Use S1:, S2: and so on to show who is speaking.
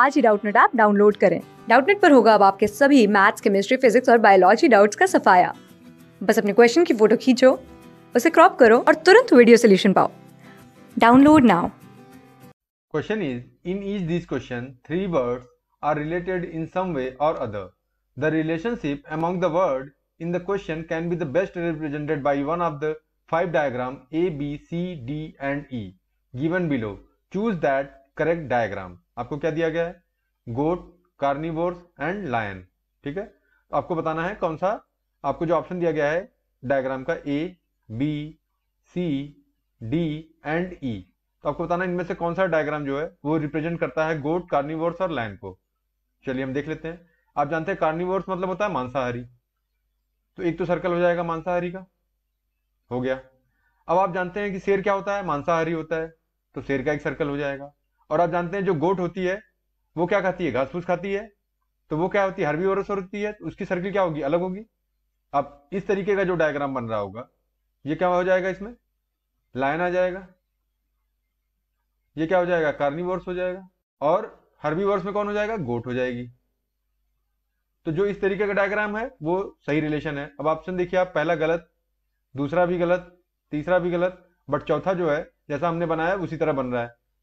S1: आज ही Doubtnut app download करें डाउटनेट पर होगा अब आपके सभी मैथ्स केमिस्ट्री फिजिक्स और बायोलॉजी डाउट्स का सफाया बस अपने क्वेश्चन की फोटो खींचो उसे क्रॉप करो और तुरंत वीडियो सोल्यूशन पाओ download now
S2: question is in each this question three words are related in some way or other the relationship among the word in the question can be the best represented by one of the five diagram A B C D and E given below choose that correct diagram आपको क्या दिया गया है गोट carnivores and lion ठीक है तो आपको बताना है कौन सा आपको जो ऑप्शन दिया गया है डायग्राम का A B C D and E तो आपको बताना इनमें से कौन सा डायग्राम जो है वो रिप्रेजेंट करता है गोट कार्निवोर्स और लायन को चलिए हम देख लेते हैं आप जानते हैं कार्निवोर्स मतलब होता है मांसाहारी तो एक तो सर्कल हो जाएगा मांसाहारी का हो गया अब आप जानते हैं कि शेर क्या होता है मांसाहारी होता है तो शेर का एक सर्कल हो जाएगा और आप जानते हैं जो गोट होती है वो क्या खाती है घास फूस खाती है तो वो क्या होती है हरबी और होती है तो उसकी सर्किल क्या होगी अलग होगी अब इस तरीके का जो डायग्राम बन रहा होगा ये क्या हो जाएगा इसमें लाइन आ जाएगा ये क्या हो जाएगा कार्नी हो जाएगा और हरवी में कौन हो जाएगा गोट हो जाएगी तो जो इस तरीके का डायग्राम है वो सही रिलेशन है अब ऑप्शन देखिए आप पहला गलत दूसरा भी गलत तीसरा भी गलत बट चौथा जो है जैसा हमने बनाया उसी तरह बन रहा है